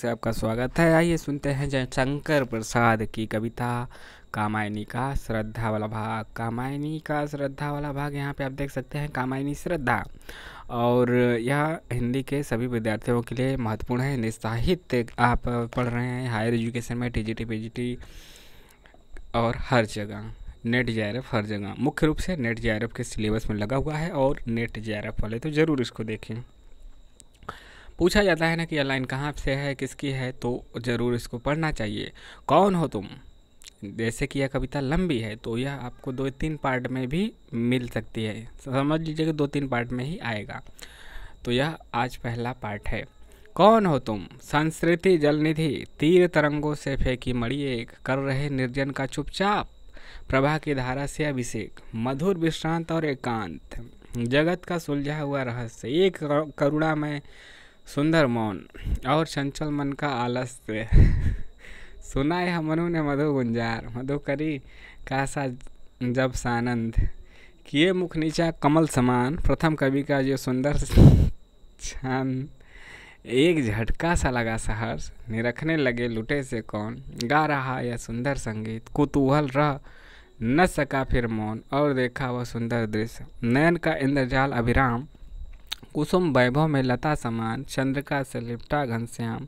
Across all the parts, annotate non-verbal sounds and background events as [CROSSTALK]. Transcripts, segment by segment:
से आपका स्वागत है आइए सुनते हैं जयशंकर प्रसाद की कविता कामायनी का श्रद्धा वाला भाग कामायनी का श्रद्धा वाला भाग यहाँ पे आप देख सकते हैं कामायनी श्रद्धा और यह हिंदी के सभी विद्यार्थियों के लिए महत्वपूर्ण है हिंदी साहित्य आप पढ़ रहे हैं हायर एजुकेशन में टी जी टी और हर जगह नेट जे हर जगह मुख्य रूप से नेट जे के सिलेबस में लगा हुआ है और नेट जे वाले तो ज़रूर इसको देखें पूछा जाता है ना कि यह लाइन कहाँ से है किसकी है तो ज़रूर इसको पढ़ना चाहिए कौन हो तुम जैसे कि यह कविता लंबी है तो यह आपको दो तीन पार्ट में भी मिल सकती है समझ लीजिए कि दो तीन पार्ट में ही आएगा तो यह आज पहला पार्ट है कौन हो तुम संस्कृति जलनिधि तीर तरंगों से फेंकी मड़ी एक कर रहे निर्जन का चुपचाप प्रभा की धारा से अभिषेक मधुर विश्रांत और एकांत जगत का सुलझा हुआ रहस्य एक करुणा में सुंदर मौन और चंचल मन का आलस [LAUGHS] सुना है मनु ने मधु गुंजार मधु करी कासा जब सानंद किए मुख नीचा कमल समान प्रथम कवि का जो सुंदर छान एक झटका सा लगा सहर्ष निरखने लगे लुटे से कौन गा रहा यह सुंदर संगीत कुतूहल रह न सका फिर मौन और देखा वह सुंदर दृश्य नयन का इंद्रजाल अभिराम कुसुम वैभव में लता समान चंद्रका से लिपटा घनश्याम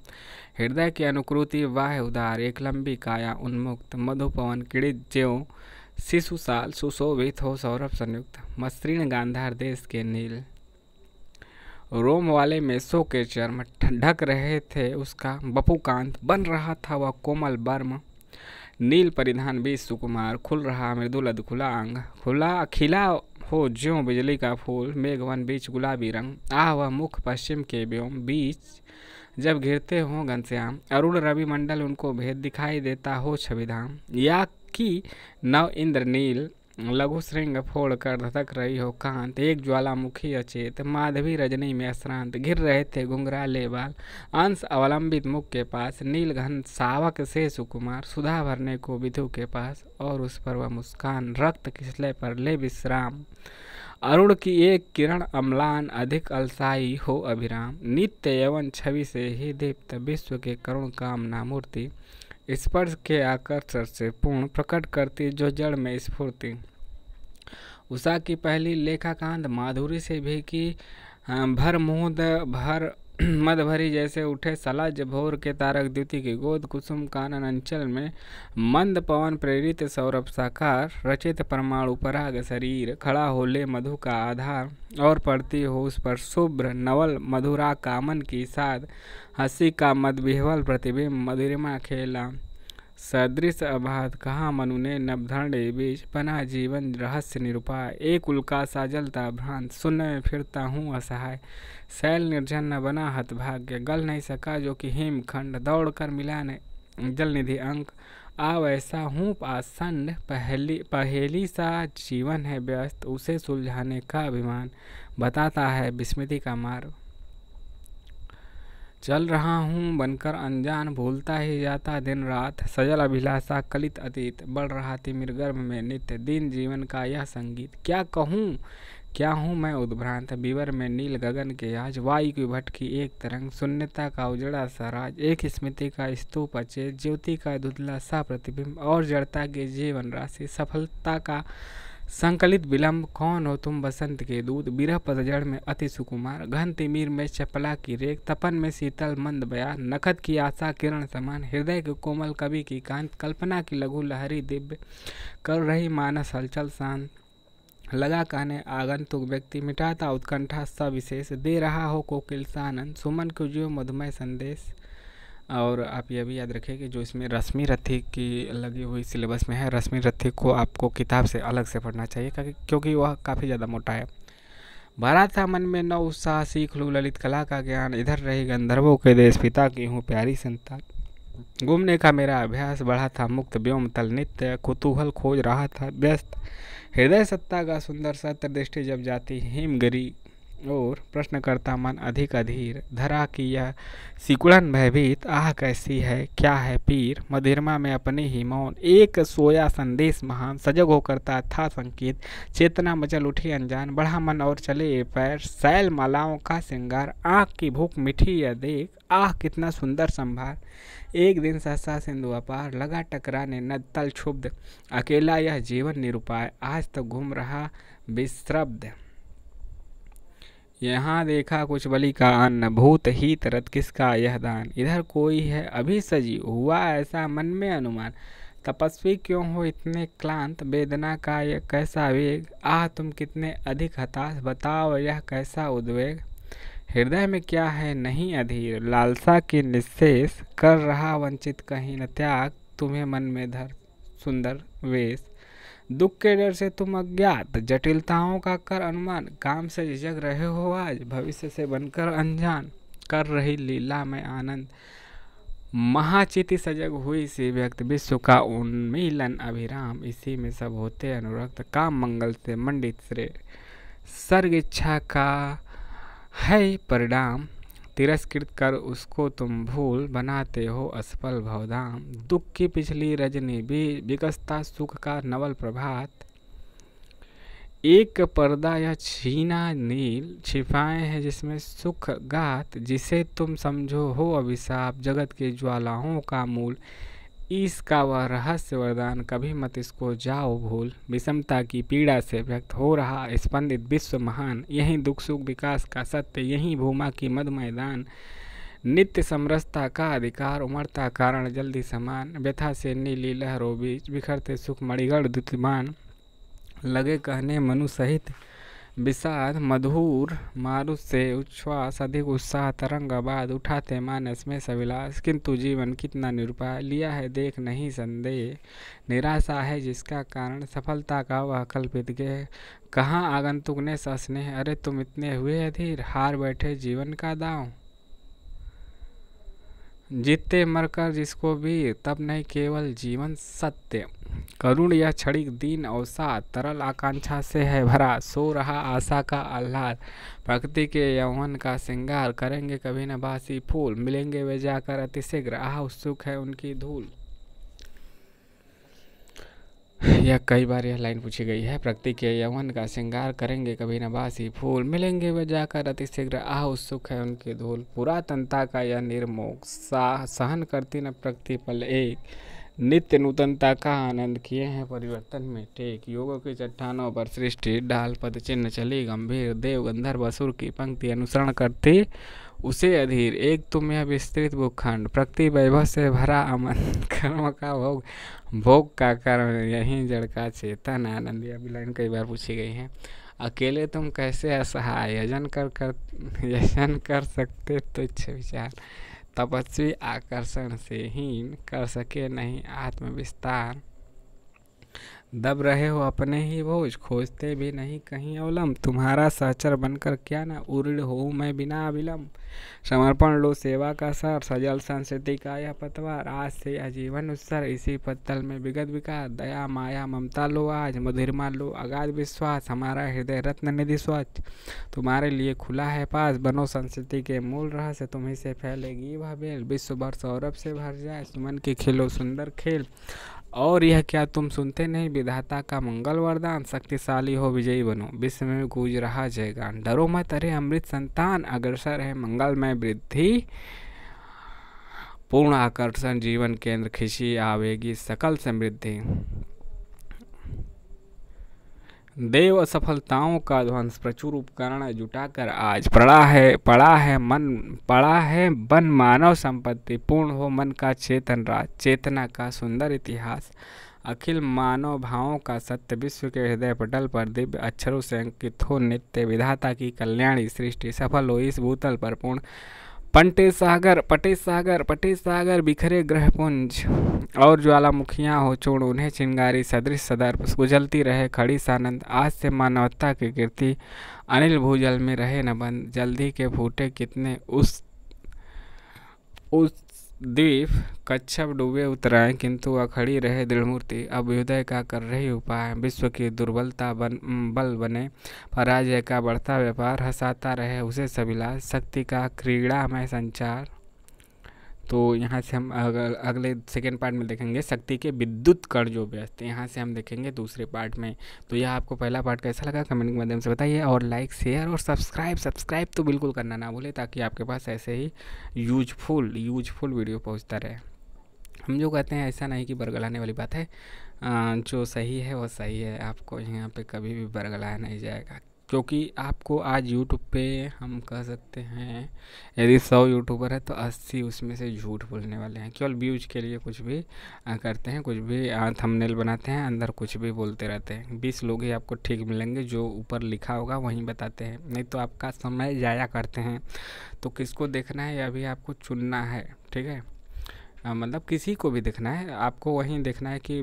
हृदय की अनुकृति वाह उदार एक लंबी काया उन्मुक्त मधुपवन किड़ित ज्यो शिशु साल सुशोभित हो सौरभ संयुक्त मसृण गांधार देश के नील रोम वाले में सो के चर्म ढक रहे थे उसका बपुकांत बन रहा था वह कोमल बर्म नील परिधान बीज सुकुमार खुल रहा मृदुलद खुला अंग खुला खिला हो ज्यो बिजली का फूल मेघवन बीच गुलाबी रंग आह वह मुख पश्चिम के व्योम बीच जब घिरते हो घनश्याम अरुण रविमंडल उनको भेद दिखाई देता हो छविधाम या कि नव इंद्र नील लघु श्रृंग फोड़ कर धक रही हो कांत एक ज्वालामुखी अचेत माधवी रजनी में अश्रांत गिर रहे थे घुंघराले बाल अंश अवलंबित मुख के पास नीलघन सावक से सुकुमार सुधा भरने को विधु के पास और उस पर वह मुस्कान रक्त किसले पर ले विश्राम अरुण की एक किरण अम्लान अधिक अलसाई हो अभिराम नित्य यवन छवि से ही दीप्त विश्व के करुण कामना मूर्ति स्पर्श के आकर्षण से पूर्ण प्रकट करती जो जड़ में स्फूर्ति उषा की पहली लेखाकांत माधुरी से भी की हाँ, भर मुहद भर [CLEARS THROAT] मद भरी जैसे उठे सलाज भोर के तारक द्युति की गोद कुसुम कानन अंचल में मंद पवन प्रेरित सौरभ साकार रचित परमाणु पराग शरीर खड़ा होले मधु का आधार और पड़ती हो उस पर शुभ्र नवल मधुरा कामन की साध हसी का मद विहवल प्रतिबिंब मधुरिमा खेला सदृश अबाध कहाँ ने नवधरणे बीच बना जीवन रहस्य निरुपाय एक उल्का सा जलता भ्रांत सुन में फिरता हूँ असहाय शैल निर्जन न बना हतभाग्य गल नहीं सका जो कि हेमखंड दौड़ कर मिला न जल निधि अंक आ वैसा हूँ आसन पहली पहेली सा जीवन है व्यस्त उसे सुलझाने का अभिमान बताता है विस्मृति का मार्ग चल रहा हूँ बनकर अनजान भूलता ही जाता दिन रात सजल अभिलाषा कलित अतीत बढ़ रहा तिमिर गर्भ में नित्य दिन जीवन का यह संगीत क्या कहूँ क्या हूँ मैं उद्भ्रांत बीवर में नील गगन के आज वायु की भटकी एक तरंग शून्यता का उजड़ा सा राज एक स्मृति का स्तूप अचे ज्योति का धुधला सा प्रतिबिंब और जड़ता के जीवन राशि सफलता का संकलित विलंब कौन हो तुम बसंत के दूध बिरह पतझड़ में अति सुकुमार घन तिमिर में चपला की रेख तपन में शीतल मंद बया नखद की आशा किरण समान हृदय के कोमल कवि की कांत कल्पना की लघु लहरी दिव्य कर रही मानस हलचल शांत लगा कहने आगंतुक व्यक्ति मिटाता उत्कंठा सविशेष दे रहा हो कोकिल सानंद सुमन को जो मधुमय संदेश और आप यह भी याद रखें कि जो इसमें रश्मि रथी की लगी हुई सिलेबस में है रश्मि रथी को आपको किताब से अलग से पढ़ना चाहिए क्योंकि वह काफ़ी ज़्यादा मोटा है भरा था मन में नौ उत्साह सीख लू ललित कला का ज्ञान इधर रही गंधर्वों के देश पिता की हूँ प्यारी संतान घूमने का मेरा अभ्यास बढ़ा था मुक्त व्योम तल नित्य कुतूहल खोज रहा था व्यस्त हृदय सत्ता का सुंदर सत्र दृष्टि जब जाती हिमगिरी और प्रश्नकर्ता मन अधिक अधीर धरा की यह सिकुड़न भयभीत आह कैसी है क्या है पीर मधिरमा में अपने ही मौन एक सोया संदेश महान सजग होकर था संकेत चेतना मचल उठी अनजान बढ़ा मन और चले पैर सैल मालाओं का श्रृंगार आँख की भूख मिठी या देख आह कितना सुंदर संभार एक दिन सहसा सिंधु अपार लगा टकराने न तल क्षुब्ध अकेला यह जीवन निरुपाय आज तक तो घूम रहा विश्रब्ध यहाँ देखा कुछ बलि का अन्न भूत ही तरत किसका यह दान इधर कोई है अभी सजी हुआ ऐसा मन में अनुमान तपस्वी क्यों हो इतने क्लांत वेदना का यह कैसा वेग आह तुम कितने अधिक हताश बताओ यह कैसा उद्वेग हृदय में क्या है नहीं अधीर लालसा के निशेष कर रहा वंचित कहीं न त्याग तुम्हें मन में धर सुंदर वेश दुख के डर से तुम अज्ञात जटिलताओं का कर अनुमान काम से जग रहे हो आज भविष्य से बनकर अनजान कर रही लीला में आनंद महाचिति सजग हुई सी व्यक्त विश्व का उन्मिलन अभिराम इसी में सब होते अनुरक्त काम मंगल से मंडित श्रेय सर्ग इच्छा का है परिणाम तिरस्कृत कर उसको तुम भूल बनाते हो असफल भवधाम दुख की पिछली रजनी भी विकसता सुख का नवल प्रभात एक पर्दा या छीना नील छिपाए हैं जिसमें सुख गात जिसे तुम समझो हो अभिशाप जगत के ज्वालाओं का मूल इसका वह रहस्य वरदान कभी मत इसको जाओ भूल विषमता की पीड़ा से व्यक्त हो रहा स्पंदित विश्व महान यही दुख सुख विकास का सत्य यही भूमा की मद मैदान नित्य समरसता का अधिकार उमरता कारण जल्दी समान व्यथा से नीली लहरों बीच बिखरते सुख मणिगढ़ दुतिमान लगे कहने मनु सहित विषाद मधुर मारुत से उच्छ्वास अधिक उत्साह तरंग बाद उठाते मानस में सविलास किंतु जीवन कितना निरुपाय लिया है देख नहीं संदेह निराशा है जिसका कारण सफलता का वह कल्पित गेह कहाँ आगंतुक ने सस्नेह अरे तुम इतने हुए अधीर हार बैठे जीवन का दाव जीते मरकर जिसको भी तब नहीं केवल जीवन सत्य करुण यह क्षणिक दीन औसा तरल आकांक्षा से है भरा सो रहा आशा का आह्लाद प्रकृति के यौवन का श्रृंगार करेंगे कभी न बासी फूल मिलेंगे वे जाकर अतिशीघ्र आह उत्सुक है उनकी धूल यह कई बार यह लाइन पूछी गई है प्रकृति के यवन का श्रृंगार करेंगे कभी न बासी फूल मिलेंगे वे जाकर शीघ्र आह उत्सुक है उनके धूल पुरातनता का यह निर्मोक सा सहन करती न प्रकृति पल एक नित्य नूतनता का आनंद किए हैं परिवर्तन में टेक योगों की चट्टानों पर सृष्टि डाल पद चिन्ह चली गंभीर देव गंधर्व असुर की पंक्ति अनुसरण करती उसे अधीर एक तुम्हें विस्तृत भूखंड प्रकृति वैभव से भरा अमन [LAUGHS] कर्म का भोग भोग का कर्म यही जड़ का चेतन आनंद यह भी लाइन कई बार पूछी गई है अकेले तुम कैसे असहाय यजन कर कर [LAUGHS] यजन कर सकते तुच्छ विचार तपस्वी आकर्षण से हीन कर सके नहीं आत्मविस्तार दब रहे हो अपने ही बोझ खोजते भी नहीं कहीं अवलम तुम्हारा सहचर बनकर क्या ना उड़ हो मैं बिना अविलम्ब समर्पण लो सेवा का सर सजल संस्कृति का यह पतवार आज से आजीवन उत्सर इसी पत्तल में विगत विकार दया माया ममता लो आज मधुरमा लो अगाध विश्वास हमारा हृदय रत्न निधि स्वच्छ तुम्हारे लिए खुला है पास बनो संस्कृति के मूल रहस्य तुम्हें से फैलेगी वह बेल विश्व भर सौरभ से भर जाए सुमन के खेलो सुंदर खेल और यह क्या तुम सुनते नहीं विधाता का मंगल वरदान शक्तिशाली हो विजयी बनो विश्व में गूंज रहा जयगान डरो मत अरे अमृत संतान अग्रसर है मंगल में वृद्धि पूर्ण आकर्षण जीवन केंद्र खिशी आवेगी सकल समृद्धि देव असफलताओं का ध्वंस प्रचुर उपकरण जुटाकर आज पड़ा है पड़ा है मन पड़ा है बन मानव संपत्ति पूर्ण हो मन का चेतन राज चेतना का सुंदर इतिहास अखिल मानव भावों का सत्य विश्व के हृदय पटल पर दिव्य अक्षरों से अंकित हो नित्य विधाता की कल्याणी सृष्टि सफल हो इस भूतल पर पूर्ण पंटे सागर पटे सागर पटे सागर बिखरे ग्रह पुंज और ज्वालामुखियाँ हो चूड़ उन्हें चिंगारी सदृश सदर्प गुजलती रहे खड़ी सानंद आज से मानवता की कीर्ति अनिल भूजल में रहे न बंद जल्दी के फूटे कितने उस उस द्वीप कच्छप डूबे उतराएं किंतु अखड़ी रहे दृढ़मूर्ति अब हृदय का कर रही उपाय विश्व की दुर्बलता बन बल बने पराजय का बढ़ता व्यापार हंसाता रहे उसे सबिला शक्ति का क्रीड़ा में संचार तो यहाँ से हम अगले सेकेंड पार्ट में देखेंगे शक्ति के विद्युत कर जो व्यस्त यहाँ से हम देखेंगे दूसरे पार्ट में तो यह आपको पहला पार्ट कैसा लगा कमेंट के माध्यम से बताइए और लाइक शेयर और सब्सक्राइब सब्सक्राइब तो बिल्कुल करना ना भूले ताकि आपके पास ऐसे ही यूजफुल यूजफुल वीडियो पहुँचता रहे हम जो कहते हैं ऐसा नहीं कि बरगलाने वाली बात है जो सही है वो सही है आपको यहाँ पे कभी भी बरगलाया नहीं जाएगा क्योंकि आपको आज यूट्यूब पे हम कह सकते हैं यदि सौ यूट्यूबर है तो अस्सी उसमें से झूठ बोलने वाले हैं केवल व्यूज के लिए कुछ भी करते हैं कुछ भी थंबनेल बनाते हैं अंदर कुछ भी बोलते रहते हैं बीस लोग ही आपको ठीक मिलेंगे जो ऊपर लिखा होगा वहीं बताते हैं नहीं तो आपका समय जाया करते हैं तो किसको देखना है अभी आपको चुनना है ठीक है मतलब किसी को भी देखना है आपको वहीं देखना है कि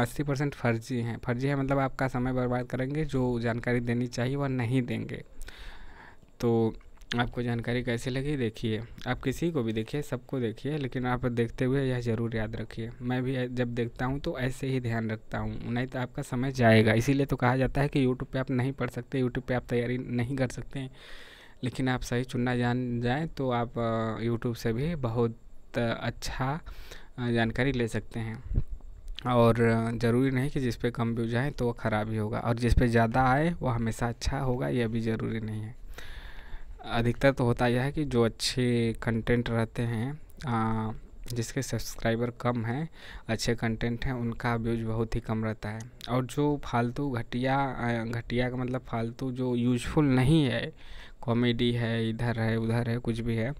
अस्सी परसेंट फर्जी हैं फर्जी है मतलब आपका समय बर्बाद करेंगे जो जानकारी देनी चाहिए वह नहीं देंगे तो आपको जानकारी कैसे लगी देखिए आप किसी को भी देखिए सबको देखिए लेकिन आप देखते हुए यह ज़रूर याद रखिए मैं भी जब देखता हूँ तो ऐसे ही ध्यान रखता हूँ नहीं तो आपका समय जाएगा इसीलिए तो कहा जाता है कि यूट्यूब पर आप नहीं पढ़ सकते यूट्यूब पर आप तैयारी नहीं कर सकते लेकिन आप सही चुनना जान जाएँ तो आप यूट्यूब से भी बहुत अच्छा जानकारी ले सकते हैं और ज़रूरी नहीं कि जिस पे कम व्यूज आए तो वो ख़राब ही होगा और जिस पे ज़्यादा आए वो हमेशा अच्छा होगा यह भी ज़रूरी नहीं है अधिकतर तो होता यह है कि जो अच्छे कंटेंट रहते हैं आ, जिसके सब्सक्राइबर कम हैं अच्छे कंटेंट हैं उनका व्यूज बहुत ही कम रहता है और जो फालतू घटिया घटिया का मतलब फालतू जो यूजफुल नहीं है कॉमेडी है इधर है उधर है कुछ भी है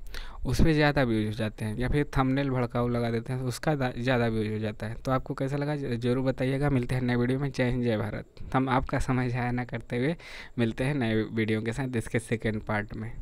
उस पर ज़्यादा व्यूज हो जाते हैं या फिर थंबनेल भड़काऊ लगा देते हैं तो उसका ज़्यादा व्यूज हो जाता है तो आपको कैसा लगा जरूर बताइएगा मिलते हैं नए वीडियो में जय हिंद जय भारत हम आपका समय जाया ना करते हुए मिलते हैं नए वीडियो के साथ इसके सेकेंड पार्ट में